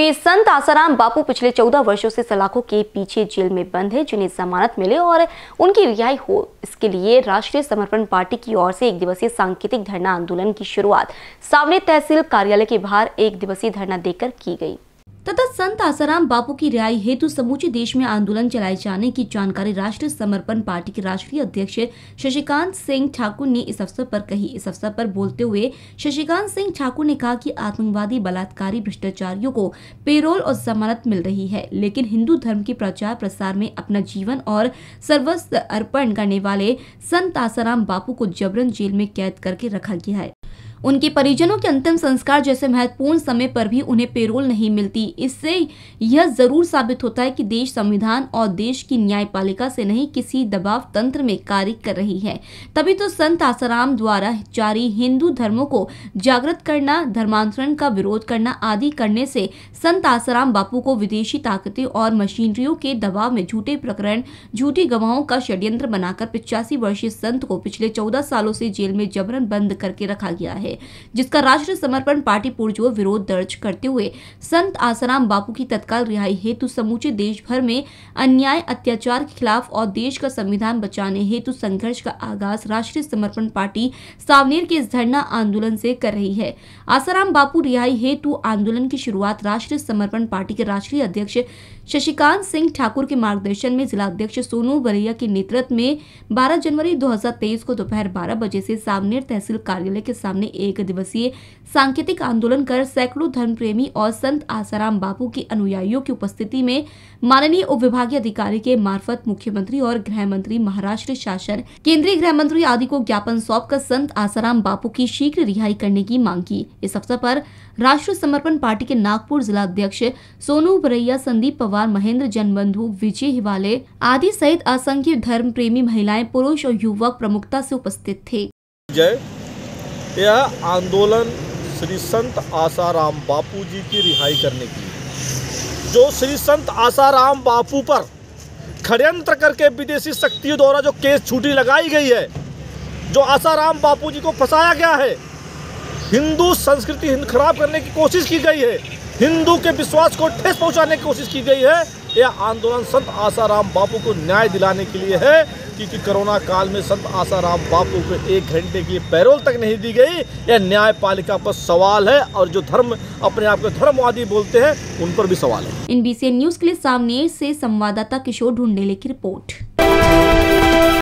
श्री संत आसाराम बापू पिछले चौदह वर्षों से सलाखों के पीछे जेल में बंद है जिन्हें जमानत मिले और उनकी रिहाई हो इसके लिए राष्ट्रीय समर्पण पार्टी की ओर से एक दिवसीय सांकेतिक धरना आंदोलन की शुरुआत सावनी तहसील कार्यालय के बाहर एक दिवसीय धरना देकर की गई तथा संत आसाराम बापू की रिहाई हेतु समूचे देश में आंदोलन चलाए जाने की जानकारी राष्ट्रीय समर्पण पार्टी के राष्ट्रीय अध्यक्ष शशिकांत सिंह ठाकुर ने इस अवसर पर कही इस अवसर पर बोलते हुए शशिकांत सिंह ठाकुर ने कहा कि आतंकवादी बलात्कारी भ्रष्टाचारियों को पेरोल और जमानत मिल रही है लेकिन हिंदू धर्म के प्रचार प्रसार में अपना जीवन और सर्वस्व अर्पण करने वाले संत आसाराम बापू को जबरन जेल में कैद करके रखा गया है उनके परिजनों के अंतिम संस्कार जैसे महत्वपूर्ण समय पर भी उन्हें पेरोल नहीं मिलती इससे यह जरूर साबित होता है कि देश संविधान और देश की न्यायपालिका से नहीं किसी दबाव तंत्र में कार्य कर रही है तभी तो संत आसाराम द्वारा जारी हिंदू धर्मों को जागृत करना धर्मांतरण का विरोध करना आदि करने से संत आसाराम बापू को विदेशी ताकतें और मशीनरियों के दबाव में झूठे प्रकरण झूठी गवाहों का षड्यंत्र बनाकर पिचासी वर्षीय संत को पिछले चौदह सालों से जेल में जबरन बंद करके रखा गया है है जिसका राष्ट्र समर्पण पार्टी पुरजो विरोध दर्ज करते हुए संत आसाराम बापू की तत्काल रिहाई हेतु समूचे देश भर में अन्याय अत्याचार के खिलाफ और देश का संविधान बचाने हेतु संघर्ष का आगाज राष्ट्रीय समर्पण पार्टी सावनेर के धरना आंदोलन से कर रही है आसाराम बापू रिहाई हेतु आंदोलन की शुरुआत राष्ट्रीय समर्पण पार्टी के राष्ट्रीय अध्यक्ष शशिकांत सिंह ठाकुर के मार्गदर्शन में जिला अध्यक्ष सोनू बरैया के नेतृत्व में 12 जनवरी 2023 को दोपहर 12 बजे से सावनेर तहसील कार्यालय के सामने एक दिवसीय सांकेतिक आंदोलन कर सैकड़ों धर्म प्रेमी और संत आसाराम बापू के अनुयायियों की उपस्थिति में माननीय उप विभागीय अधिकारी के मार्फत मुख्यमंत्री और गृह मंत्री महाराष्ट्र शासन केंद्रीय गृह मंत्री आदि को ज्ञापन सौंप कर संत आसाराम बापू की शीघ्र रिहाई करने की मांग की इस अवसर पर राष्ट्र समर्पण पार्टी के नागपुर जिला अध्यक्ष सोनू बरैया संदीप पवार महेंद्र जनबंधु विजय हिवाले आदि सहित असंख्य धर्म प्रेमी महिलाएं पुरुष और युवक प्रमुखता से उपस्थित थे जय यह आंदोलन श्री संत आसाराम बापू जी की रिहाई करने की जो श्री संत आसाराम बापू पर षडयंत्र करके विदेशी शक्तियों द्वारा जो केस छूटी लगाई गई है जो आसाराम बापू जी को फंसाया गया है हिंदू संस्कृति हिंद खराब करने की कोशिश की गई है हिंदू के विश्वास को ठेस पहुंचाने की कोशिश की गई है यह आंदोलन संत आसाराम बापू को न्याय दिलाने के लिए है क्योंकि कोरोना काल में संत आसाराम बापू को एक घंटे की पैरोल तक नहीं दी गई यह न्यायपालिका पर सवाल है और जो धर्म अपने आप को धर्मवादी बोलते हैं उन पर भी सवाल है इन न्यूज के लिए सामने से संवाददाता किशोर ढूंढेले की रिपोर्ट